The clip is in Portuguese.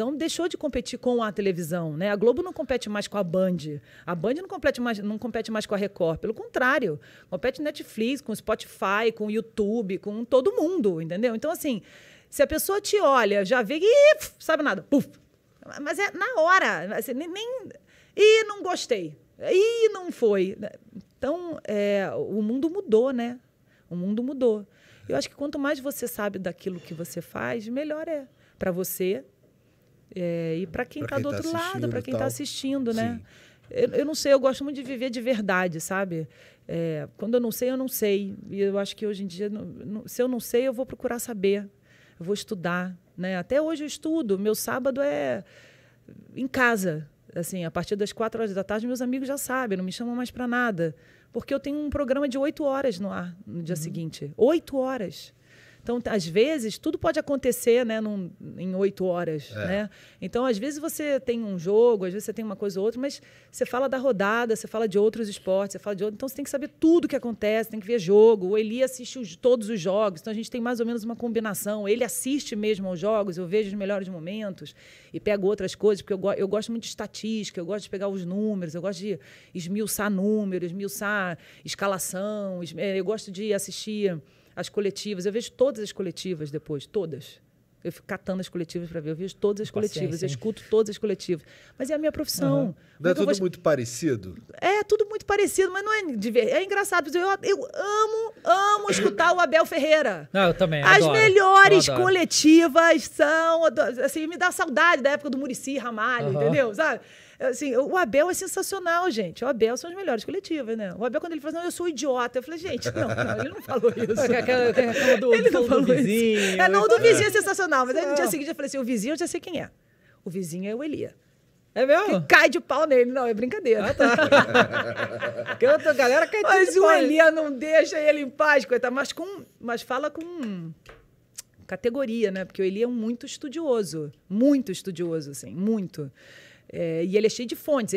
televisão deixou de competir com a televisão, né? A Globo não compete mais com a Band. A Band não compete mais, não compete mais com a Record. Pelo contrário, compete Netflix, com Spotify, com YouTube, com todo mundo, entendeu? Então, assim, se a pessoa te olha, já vê e sabe nada. Puf. Mas é na hora. Assim, nem, nem... E não gostei. E não foi. Então, é, o mundo mudou, né? O mundo mudou. Eu acho que quanto mais você sabe daquilo que você faz, melhor é para você, é, e para quem está do tá outro tá lado, para quem está assistindo, né? Eu, eu, não sei, eu gosto muito de viver de verdade, sabe? É, quando eu não sei, eu não sei. E eu acho que hoje em dia, não, não, se eu não sei, eu vou procurar saber, eu vou estudar. Né? Até hoje eu estudo, meu sábado é em casa. Assim, a partir das quatro horas da tarde, meus amigos já sabem, não me chamam mais para nada. Porque eu tenho um programa de oito horas no ar no dia uhum. seguinte. Oito horas. Então, às vezes, tudo pode acontecer né, num, em oito horas. É. Né? Então, às vezes, você tem um jogo, às vezes você tem uma coisa ou outra, mas você fala da rodada, você fala de outros esportes, você fala de outro. Então, você tem que saber tudo o que acontece, tem que ver jogo. O Eli assiste os, todos os jogos, então a gente tem mais ou menos uma combinação. Ele assiste mesmo aos jogos, eu vejo os melhores momentos e pego outras coisas, porque eu, eu gosto muito de estatística, eu gosto de pegar os números, eu gosto de esmiuçar números, esmiuçar escalação, é, eu gosto de assistir as coletivas. Eu vejo todas as coletivas depois, todas. Eu fico catando as coletivas para ver. Eu vejo todas as coletivas, eu escuto todas as coletivas. Mas é a minha profissão. Uhum. Não é, é tudo vou... muito parecido? É, tudo muito parecido, mas não é ver É engraçado. Eu, eu amo, amo escutar o Abel Ferreira. Não, eu também. As adoro. melhores coletivas são. Assim, me dá saudade da época do Murici Ramalho, uhum. entendeu? Sabe? Assim, o Abel é sensacional, gente. O Abel são as melhores coletivas, né? O Abel, quando ele falou assim, eu sou idiota, eu falei, gente, não, não ele não falou isso. aquela, aquela do, ele não falou do vizinho. Isso. É, não, o do vizinho é ah, sensacional. Mas aí no dia seguinte eu falei assim, o vizinho eu já sei quem é. O vizinho é o Elia. É mesmo? Que cai de pau nele. Não, é brincadeira. Ah, tá. que outra galera cai mas de pau. Mas o Elia não deixa ele em paz, coitado. Mas, com, mas fala com categoria, né? Porque o Elia é muito estudioso. Muito estudioso, assim. Muito. É, e ele é cheio de fontes.